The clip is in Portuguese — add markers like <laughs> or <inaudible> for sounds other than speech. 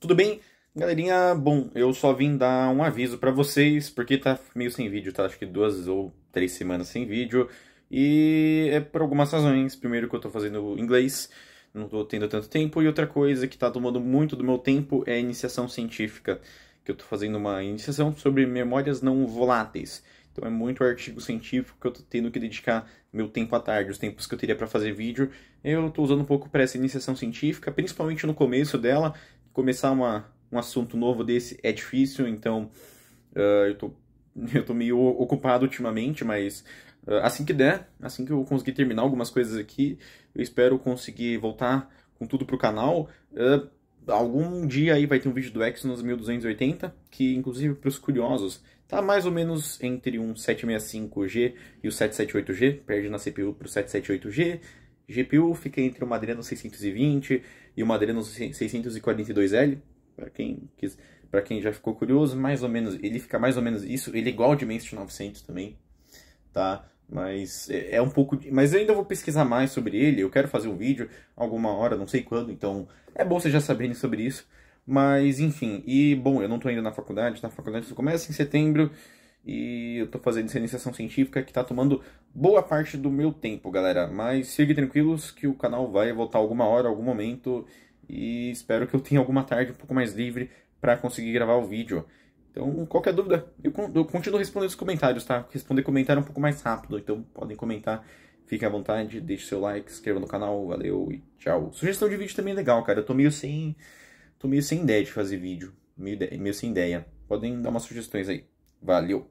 Tudo bem? Galerinha, bom, eu só vim dar um aviso para vocês, porque tá meio sem vídeo, tá? Acho que duas ou três semanas sem vídeo. E é por algumas razões. Primeiro que eu tô fazendo inglês, não tô tendo tanto tempo. E outra coisa que tá tomando muito do meu tempo é a iniciação científica. Que eu tô fazendo uma iniciação sobre memórias não voláteis. Então é muito artigo científico que eu tô tendo que dedicar meu tempo à tarde, os tempos que eu teria para fazer vídeo. Eu tô usando um pouco para essa iniciação científica, principalmente no começo dela, começar uma, um assunto novo desse é difícil, então uh, eu, tô, <laughs> eu tô meio ocupado ultimamente, mas uh, assim que der, assim que eu conseguir terminar algumas coisas aqui, eu espero conseguir voltar com tudo pro canal. Uh, algum dia aí vai ter um vídeo do Exynos 1280, que inclusive para os curiosos, tá mais ou menos entre um 765G e o 778G, perde na CPU pro 778G, GPU fica entre uma Adreno 620 e uma Adreno 642L, para quem quis, para quem já ficou curioso, mais ou menos, ele fica mais ou menos isso, ele é igual ao Dimensity 900 também, tá? Mas é, é, um pouco, de, mas eu ainda vou pesquisar mais sobre ele, eu quero fazer um vídeo alguma hora, não sei quando, então é bom vocês já saberem sobre isso. Mas enfim, e bom, eu não estou ainda na faculdade, na tá? faculdade começa em setembro, e eu tô fazendo essa iniciação científica que tá tomando boa parte do meu tempo, galera. Mas sigue tranquilos que o canal vai voltar alguma hora, algum momento e espero que eu tenha alguma tarde um pouco mais livre para conseguir gravar o vídeo. Então, qualquer dúvida, eu, continuo respondendo os comentários, tá? Responder comentário é um pouco mais rápido, então podem comentar. Fiquem à vontade, deixe seu like, se inscreva no canal, valeu e tchau. Sugestão de vídeo também é legal, cara. Eu tô meio sem. tô meio sem ideia de fazer vídeo. Meio, meio sem ideia. Podem dar umas sugestões aí. Valeu!